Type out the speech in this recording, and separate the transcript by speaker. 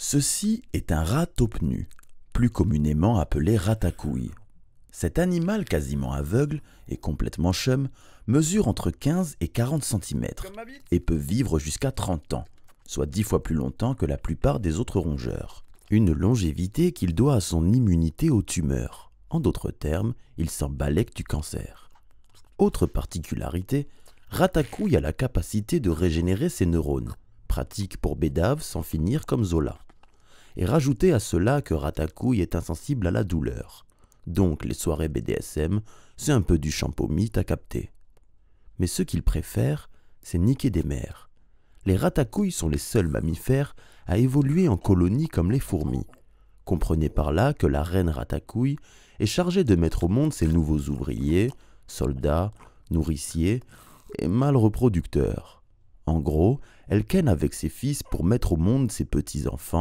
Speaker 1: Ceci est un rat taupe nu, plus communément appelé ratacouille. Cet animal quasiment aveugle et complètement chum mesure entre 15 et 40 cm et peut vivre jusqu'à 30 ans, soit 10 fois plus longtemps que la plupart des autres rongeurs. Une longévité qu'il doit à son immunité aux tumeurs. En d'autres termes, il s'en balèque du cancer. Autre particularité, Ratacouille a la capacité de régénérer ses neurones, pratique pour Bédave sans finir comme Zola et rajoutez à cela que Ratakouille est insensible à la douleur. Donc les soirées BDSM, c'est un peu du champomite à capter. Mais ce qu'il préfère, c'est niquer des mères. Les ratacouilles sont les seuls mammifères à évoluer en colonies comme les fourmis. Comprenez par là que la reine ratacouille est chargée de mettre au monde ses nouveaux ouvriers, soldats, nourriciers et mâles reproducteurs. En gros, elle ken avec ses fils pour mettre au monde ses petits-enfants